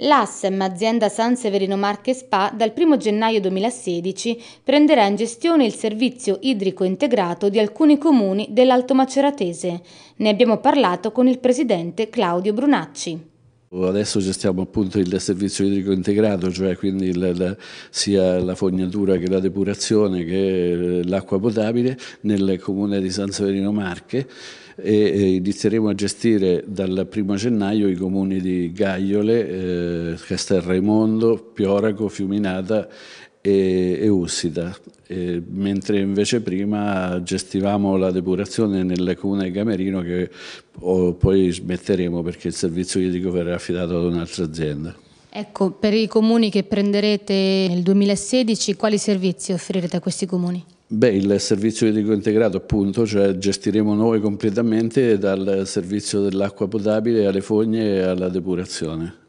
L'ASSEM, azienda San Severino Marche Spa, dal 1 gennaio 2016 prenderà in gestione il servizio idrico integrato di alcuni comuni dell'Alto Maceratese. Ne abbiamo parlato con il presidente Claudio Brunacci. Adesso gestiamo appunto il servizio idrico integrato, cioè quindi il, la, sia la fognatura che la depurazione che eh, l'acqua potabile nel comune di San Severino Marche e eh, inizieremo a gestire dal 1 gennaio i comuni di Gaiole, eh, Raimondo, Pioraco, Fiuminata e, e Ussida, e, mentre invece prima gestivamo la depurazione nelle comune di Camerino che o, poi smetteremo perché il servizio idrico verrà affidato ad un'altra azienda. Ecco, per i comuni che prenderete nel 2016, quali servizi offrirete a questi comuni? Beh, il servizio idrico integrato appunto, cioè gestiremo noi completamente dal servizio dell'acqua potabile alle fogne e alla depurazione.